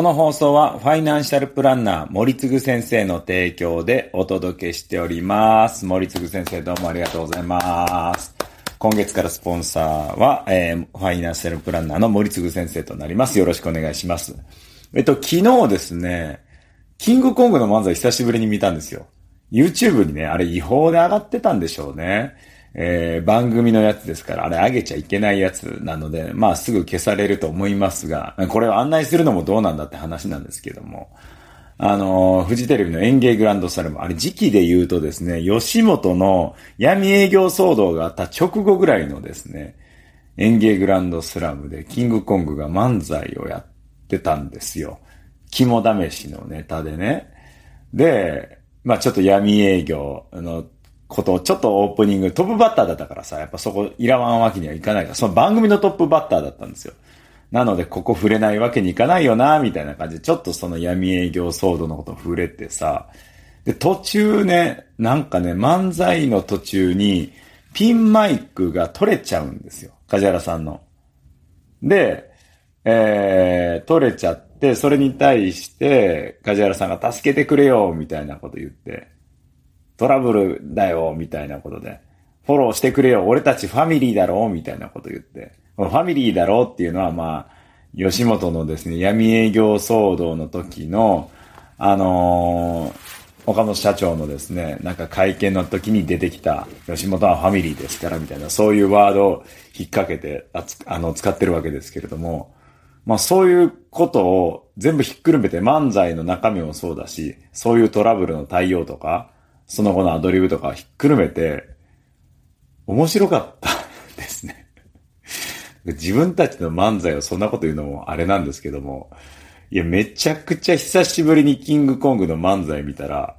この放送はファイナンシャルプランナー森次先生の提供でお届けしております。森次先生どうもありがとうございます。今月からスポンサーは、えー、ファイナンシャルプランナーの森次先生となります。よろしくお願いします。えっと、昨日ですね、キングコングの漫才久しぶりに見たんですよ。YouTube にね、あれ違法で上がってたんでしょうね。えー、番組のやつですから、あれあげちゃいけないやつなので、まあすぐ消されると思いますが、これを案内するのもどうなんだって話なんですけども、あのー、フジテレビの演芸グランドスラルム、あれ時期で言うとですね、吉本の闇営業騒動があった直後ぐらいのですね、演芸グランドスラムでキングコングが漫才をやってたんですよ。肝試しのネタでね。で、まあちょっと闇営業のことをちょっとオープニング、トップバッターだったからさ、やっぱそこいらわんわけにはいかないから、その番組のトップバッターだったんですよ。なので、ここ触れないわけにいかないよな、みたいな感じで、ちょっとその闇営業騒動のことを触れてさ、で、途中ね、なんかね、漫才の途中に、ピンマイクが取れちゃうんですよ。梶原さんの。で、えー、取れちゃって、それに対して、梶原さんが助けてくれよ、みたいなこと言って。トラブルだよ、みたいなことで。フォローしてくれよ、俺たちファミリーだろ、う、みたいなこと言って。このファミリーだろうっていうのは、まあ、吉本のですね、闇営業騒動の時の、あのー、岡本社長のですね、なんか会見の時に出てきた、吉本はファミリーですから、みたいな、そういうワードを引っ掛けて、ああの、使ってるわけですけれども、まあそういうことを全部ひっくるめて漫才の中身もそうだし、そういうトラブルの対応とか、その後のアドリブとかひっくるめて、面白かった ですね。自分たちの漫才をそんなこと言うのもあれなんですけども、いや、めちゃくちゃ久しぶりにキングコングの漫才見たら、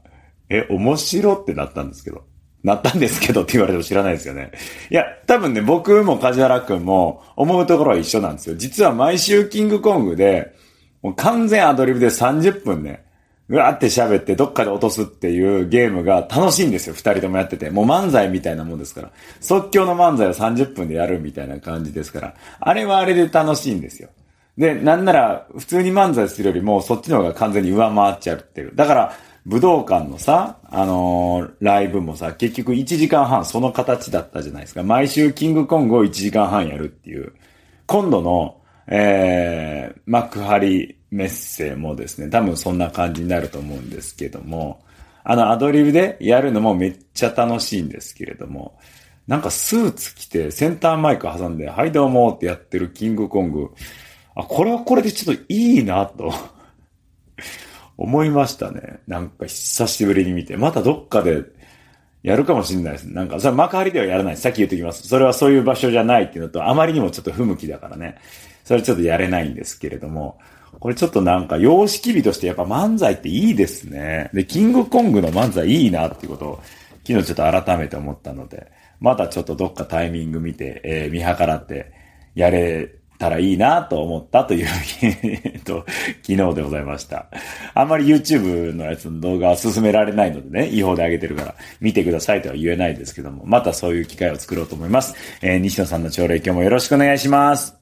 え、面白ってなったんですけど。なったんですけどって言われても知らないですよね。いや、多分ね、僕も梶原くんも思うところは一緒なんですよ。実は毎週キングコングで、もう完全アドリブで30分ね、うわーって喋ってどっかで落とすっていうゲームが楽しいんですよ、二人ともやってて。もう漫才みたいなもんですから。即興の漫才を30分でやるみたいな感じですから。あれはあれで楽しいんですよ。で、なんなら、普通に漫才するよりも、そっちの方が完全に上回っちゃってる。だから、武道館のさ、あのー、ライブもさ、結局1時間半その形だったじゃないですか。毎週キングコングを1時間半やるっていう。今度の、えー、幕張メッセもですね、多分そんな感じになると思うんですけども、あのアドリブでやるのもめっちゃ楽しいんですけれども、なんかスーツ着てセンターマイク挟んで、はいどうもってやってるキングコング、あ、これはこれでちょっといいなと 思いましたね。なんか久しぶりに見て、またどっかでやるかもしれないです。なんか、それ幕張ではやらない。さっき言ってきます。それはそういう場所じゃないっていうのと、あまりにもちょっと不向きだからね。それちょっとやれないんですけれども、これちょっとなんか様式美としてやっぱ漫才っていいですね。で、キングコングの漫才いいなっていうことを、昨日ちょっと改めて思ったので、またちょっとどっかタイミング見て、えー、見計らってやれたらいいなと思ったという えっと、昨日でございました。あんまり YouTube のやつの動画は進められないのでね、違法であげてるから、見てくださいとは言えないですけども、またそういう機会を作ろうと思います。えー、西野さんの朝礼今日もよろしくお願いします。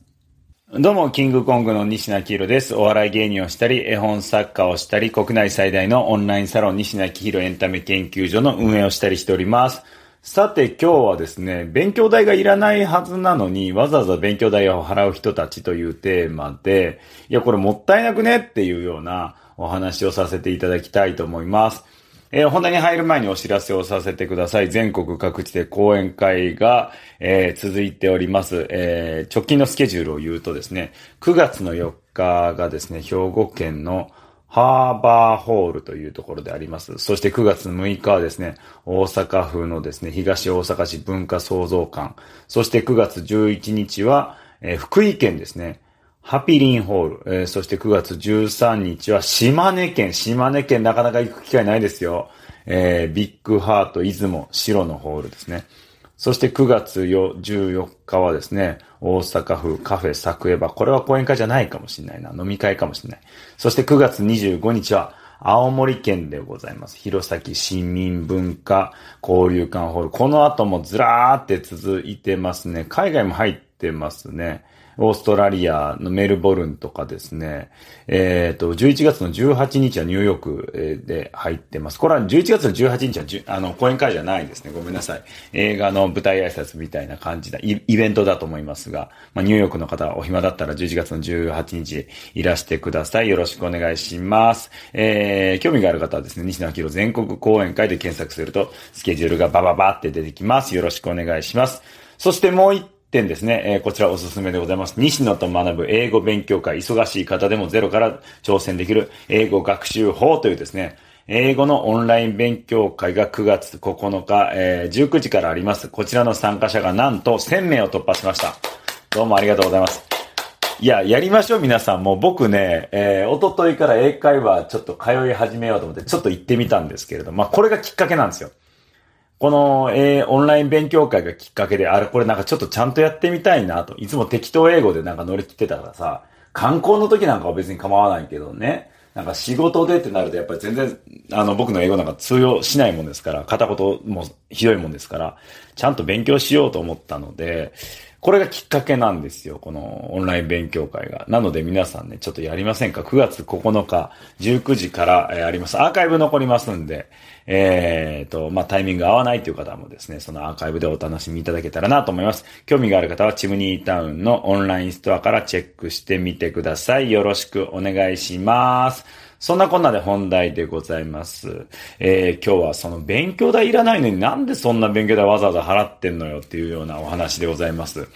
どうも、キングコングの西名明宏です。お笑い芸人をしたり、絵本作家をしたり、国内最大のオンラインサロン西名ひ宏エンタメ研究所の運営をしたりしております。さて、今日はですね、勉強代がいらないはずなのに、わざわざ勉強代を払う人たちというテーマで、いや、これもったいなくねっていうようなお話をさせていただきたいと思います。えー、本題に入る前にお知らせをさせてください。全国各地で講演会が、えー、続いております、えー。直近のスケジュールを言うとですね、9月の4日がですね、兵庫県のハーバーホールというところであります。そして9月6日はですね、大阪府のですね、東大阪市文化創造館。そして9月11日は、えー、福井県ですね。ハピリンホール、えー、そして9月13日は島根県、島根県なかなか行く機会ないですよ。えー、ビッグハート、出雲、白のホールですね。そして9月14日はですね、大阪府カフェ作エバ。これは講演会じゃないかもしれないな。飲み会かもしれない。そして9月25日は青森県でございます。弘前市民文化交流館ホール。この後もずらーって続いてますね。海外も入ってますね。オーストラリアのメルボルンとかですね、えっ、ー、と、11月の18日はニューヨークで入ってます。これは11月の18日は、あの、講演会じゃないですね。ごめんなさい。映画の舞台挨拶みたいな感じだ、イベントだと思いますが、まあ、ニューヨークの方、お暇だったら11月の18日いらしてください。よろしくお願いします。えー、興味がある方はですね、西野明全国講演会で検索すると、スケジュールがバババって出てきます。よろしくお願いします。そしてもう一点ですね、えー、こちらおすすめでございます。西野と学ぶ英語勉強会、忙しい方でもゼロから挑戦できる英語学習法というですね、英語のオンライン勉強会が9月9日、えー、19時からあります。こちらの参加者がなんと1000名を突破しました。どうもありがとうございます。いや、やりましょう皆さん。もう僕ね、えー、おとといから英会話ちょっと通い始めようと思って、ちょっと行ってみたんですけれど、まあこれがきっかけなんですよ。この、えー、オンライン勉強会がきっかけで、あれ、これなんかちょっとちゃんとやってみたいなと。いつも適当英語でなんか乗り切ってたからさ、観光の時なんかは別に構わないけどね。なんか仕事でってなるとやっぱり全然、あの、僕の英語なんか通用しないもんですから、片言もひどいもんですから、ちゃんと勉強しようと思ったので、これがきっかけなんですよ。このオンライン勉強会が。なので皆さんね、ちょっとやりませんか ?9 月9日、19時から、えあります。アーカイブ残りますんで、えー、と、まあ、タイミング合わないという方もですね、そのアーカイブでお楽しみいただけたらなと思います。興味がある方は、チムニータウンのオンラインストアからチェックしてみてください。よろしくお願いします。そんなこんなで本題でございます。えー、今日はその勉強代いらないのになんでそんな勉強代わざわざ払ってんのよっていうようなお話でございます。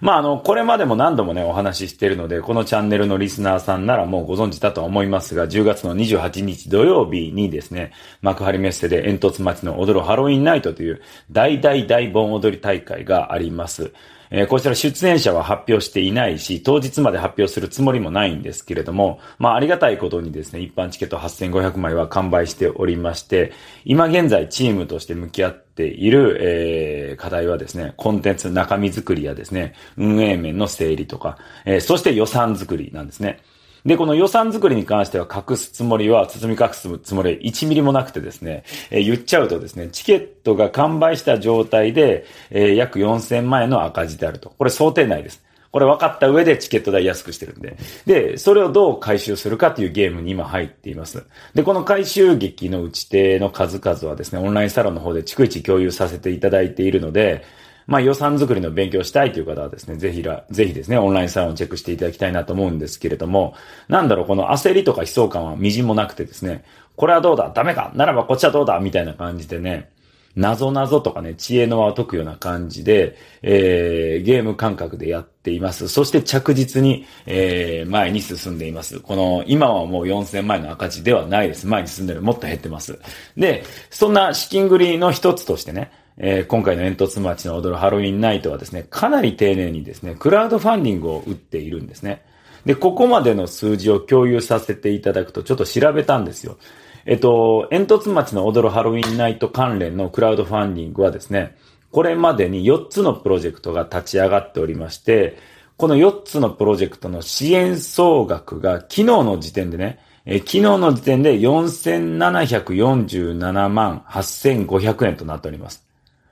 まあ、あの、これまでも何度もね、お話ししてるので、このチャンネルのリスナーさんならもうご存知だと思いますが、10月の28日土曜日にですね、幕張メッセで煙突町の踊るハロウィンナイトという大大大盆踊り大会があります。えー、こちら出演者は発表していないし、当日まで発表するつもりもないんですけれども、まあありがたいことにですね、一般チケット8500枚は完売しておりまして、今現在チームとして向き合っている、えー、課題はですね、コンテンツ中身作りやですね、運営面の整理とか、えー、そして予算作りなんですね。で、この予算作りに関しては隠すつもりは、包み隠すつもりは1ミリもなくてですね、えー、言っちゃうとですね、チケットが完売した状態で、えー、約4000万円の赤字であると。これ想定内です。これ分かった上でチケット代安くしてるんで。で、それをどう回収するかというゲームに今入っています。で、この回収劇の打ち手の数々はですね、オンラインサロンの方で逐一共有させていただいているので、まあ予算作りの勉強したいという方はですね、ぜひら、ぜひですね、オンラインサロンをチェックしていただきたいなと思うんですけれども、なんだろう、この焦りとか悲壮感はみじんもなくてですね、これはどうだダメかならばこっちはどうだみたいな感じでね、謎ぞとかね、知恵の輪を解くような感じで、えー、ゲーム感覚でやっています。そして着実に、えー、前に進んでいます。この、今はもう4000万円の赤字ではないです。前に進んでる。もっと減ってます。で、そんな資金繰りの一つとしてね、えー、今回の煙突町の踊るハロウィンナイトはですね、かなり丁寧にですね、クラウドファンディングを打っているんですね。で、ここまでの数字を共有させていただくと、ちょっと調べたんですよ。えっと、煙突町の踊るハロウィンナイト関連のクラウドファンディングはですね、これまでに4つのプロジェクトが立ち上がっておりまして、この4つのプロジェクトの支援総額が昨日の時点でね、え昨日の時点で4747万8500円となっております。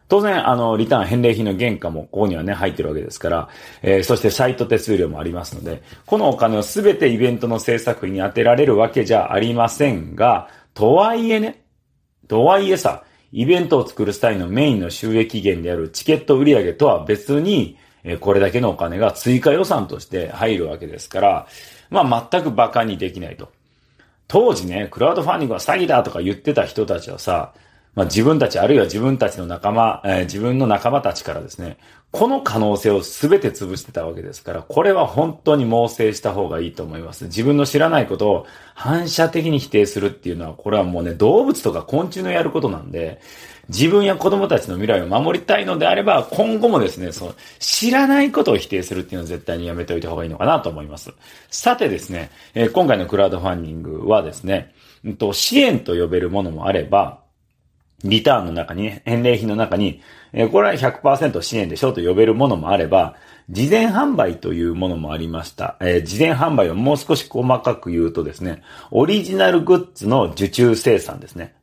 当然、あの、リターン返礼品の原価もここにはね、入ってるわけですから、えー、そしてサイト手数料もありますので、このお金をすべてイベントの制作費に充てられるわけじゃありませんが、とはいえね、とはいえさ、イベントを作る際のメインの収益源であるチケット売上とは別に、えー、これだけのお金が追加予算として入るわけですから、まあ、全く馬鹿にできないと。当時ね、クラウドファンディングは詐欺だとか言ってた人たちはさ、まあ、自分たち、あるいは自分たちの仲間、えー、自分の仲間たちからですね、この可能性を全て潰してたわけですから、これは本当に猛省した方がいいと思います。自分の知らないことを反射的に否定するっていうのは、これはもうね、動物とか昆虫のやることなんで、自分や子供たちの未来を守りたいのであれば、今後もですね、その、知らないことを否定するっていうのは絶対にやめておいた方がいいのかなと思います。さてですね、えー、今回のクラウドファンディングはですね、うんと、支援と呼べるものもあれば、リターンの中に返礼品の中に、えこれは100%支援でしょと呼べるものもあれば、事前販売というものもありました。えー、事前販売をもう少し細かく言うとですね、オリジナルグッズの受注生産ですね。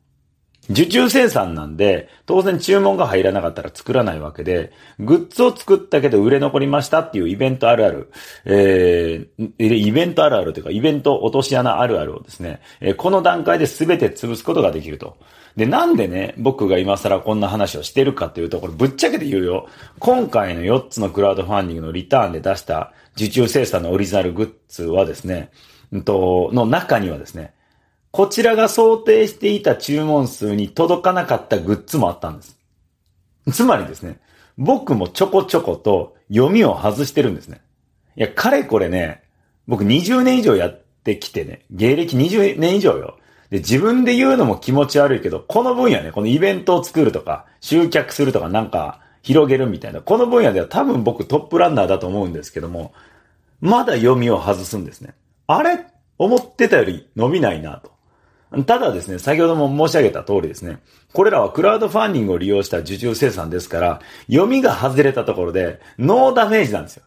受注生産なんで、当然注文が入らなかったら作らないわけで、グッズを作ったけど売れ残りましたっていうイベントあるある、えー、イベントあるあるというか、イベント落とし穴あるあるをですね、えー、この段階で全て潰すことができると。で、なんでね、僕が今更こんな話をしてるかっていうと、これぶっちゃけて言うよ。今回の4つのクラウドファンディングのリターンで出した受注生産のオリジナルグッズはですね、んと、の中にはですね、こちらが想定していた注文数に届かなかったグッズもあったんです。つまりですね、僕もちょこちょこと読みを外してるんですね。いや、かれこれね、僕20年以上やってきてね、芸歴20年以上よ。で、自分で言うのも気持ち悪いけど、この分野ね、このイベントを作るとか、集客するとかなんか広げるみたいな、この分野では多分僕トップランナーだと思うんですけども、まだ読みを外すんですね。あれ思ってたより伸びないなと。ただですね、先ほども申し上げた通りですね、これらはクラウドファンディングを利用した受注生産ですから、読みが外れたところで、ノーダメージなんですよ。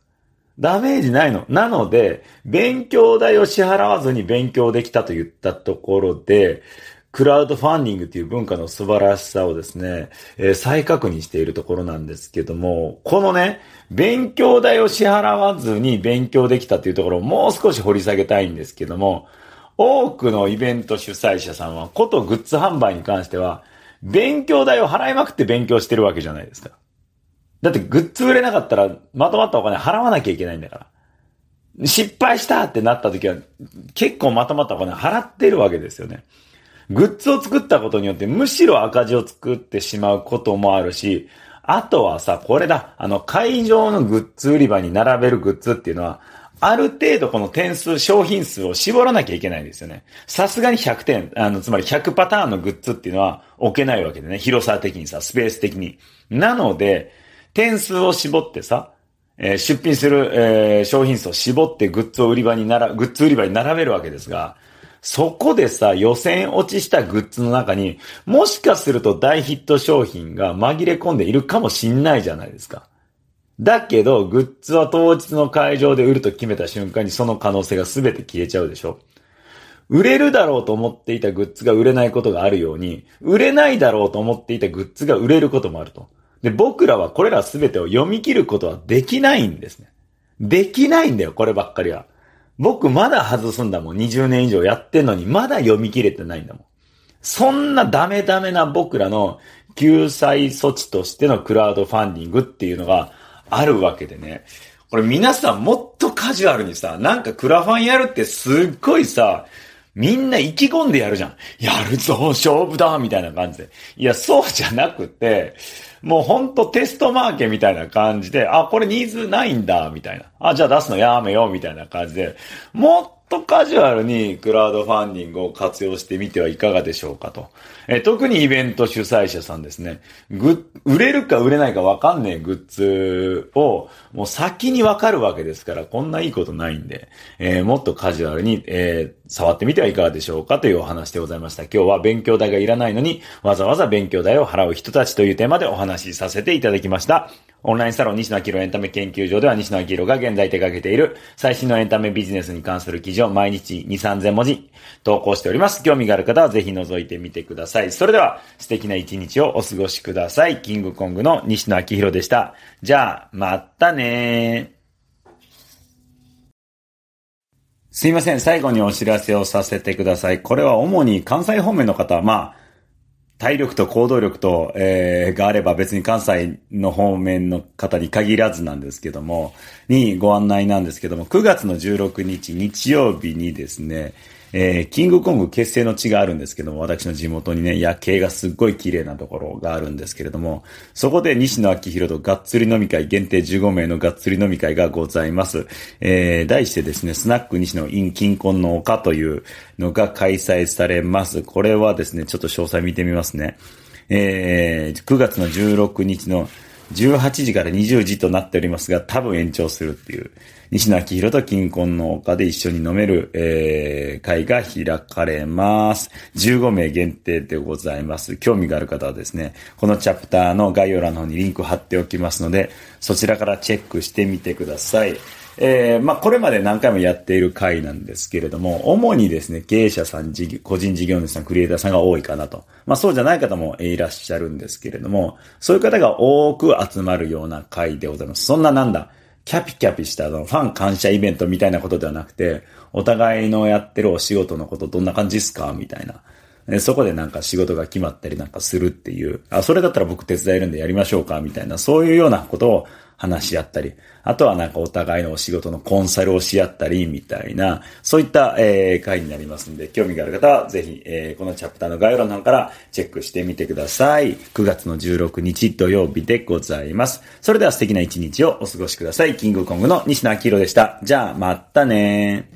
ダメージないの。なので、勉強代を支払わずに勉強できたと言ったところで、クラウドファンディングという文化の素晴らしさをですね、えー、再確認しているところなんですけども、このね、勉強代を支払わずに勉強できたというところをもう少し掘り下げたいんですけども、多くのイベント主催者さんは、ことグッズ販売に関しては、勉強代を払いまくって勉強してるわけじゃないですか。だってグッズ売れなかったら、まとまったお金払わなきゃいけないんだから。失敗したってなった時は、結構まとまったお金払ってるわけですよね。グッズを作ったことによって、むしろ赤字を作ってしまうこともあるし、あとはさ、これだ。あの、会場のグッズ売り場に並べるグッズっていうのは、ある程度この点数、商品数を絞らなきゃいけないんですよね。さすがに100点、あの、つまり100パターンのグッズっていうのは置けないわけでね。広さ的にさ、スペース的に。なので、点数を絞ってさ、えー、出品する、えー、商品数を絞ってグッズを売り場になら、グッズ売り場に並べるわけですが、そこでさ、予選落ちしたグッズの中に、もしかすると大ヒット商品が紛れ込んでいるかもしんないじゃないですか。だけど、グッズは当日の会場で売ると決めた瞬間にその可能性が全て消えちゃうでしょ売れるだろうと思っていたグッズが売れないことがあるように、売れないだろうと思っていたグッズが売れることもあると。で、僕らはこれら全てを読み切ることはできないんですね。できないんだよ、こればっかりは。僕まだ外すんだもん。20年以上やってんのに、まだ読み切れてないんだもん。そんなダメダメな僕らの救済措置としてのクラウドファンディングっていうのが、あるわけでね。これ皆さんもっとカジュアルにさ、なんかクラファンやるってすっごいさ、みんな意気込んでやるじゃん。やるぞ、勝負だみたいな感じで。いや、そうじゃなくて、もうほんとテストマーケみたいな感じで、あ、これニーズないんだ、みたいな。あ、じゃあ出すのやめよう、みたいな感じで、もっとカジュアルにクラウドファンディングを活用してみてはいかがでしょうかと。え特にイベント主催者さんですね。ぐ、売れるか売れないかわかんねえグッズを、もう先にわかるわけですから、こんないいことないんで、えー、もっとカジュアルに、えー、触ってみてはいかがでしょうかというお話でございました。今日は勉強代がいらないのに、わざわざ勉強代を払う人たちというテーマでお話話しさせていただきました。オンラインサロン西野明エンタメ研究所では西野明宏が現在手掛けている最新のエンタメビジネスに関する記事を毎日2、3000文字投稿しております。興味がある方はぜひ覗いてみてください。それでは素敵な一日をお過ごしください。キングコングの西野明宏でした。じゃあ、またねすいません。最後にお知らせをさせてください。これは主に関西方面の方、まあ、体力と行動力と、えー、があれば別に関西の方面の方に限らずなんですけども、にご案内なんですけども、9月の16日日曜日にですね、えー、キングコング結成の地があるんですけども、私の地元にね、夜景がすっごい綺麗なところがあるんですけれども、そこで西野明宏とがっつり飲み会限定15名のがっつり飲み会がございます。えー、題してですね、スナック西野 in 金婚の丘というのが開催されます。これはですね、ちょっと詳細見てみますね。えー、9月の16日の18時から20時となっておりますが、多分延長するっていう、西野明宏と金婚の丘で一緒に飲める、えー、会が開かれます。15名限定でございます。興味がある方はですね、このチャプターの概要欄の方にリンク貼っておきますので、そちらからチェックしてみてください。えー、まあ、これまで何回もやっている回なんですけれども、主にですね、経営者さん、個人事業主さん、クリエイターさんが多いかなと。まあ、そうじゃない方もいらっしゃるんですけれども、そういう方が多く集まるような回でございます。そんななんだ、キャピキャピしたあのファン感謝イベントみたいなことではなくて、お互いのやってるお仕事のことどんな感じですかみたいな。そこでなんか仕事が決まったりなんかするっていう、あ、それだったら僕手伝えるんでやりましょうか、みたいな、そういうようなことを話し合ったり、あとはなんかお互いのお仕事のコンサルをし合ったり、みたいな、そういった、えー、回になりますので、興味がある方はぜひ、えー、このチャプターの概要欄の方からチェックしてみてください。9月の16日土曜日でございます。それでは素敵な一日をお過ごしください。キングコングの西野明宏でした。じゃあ、またね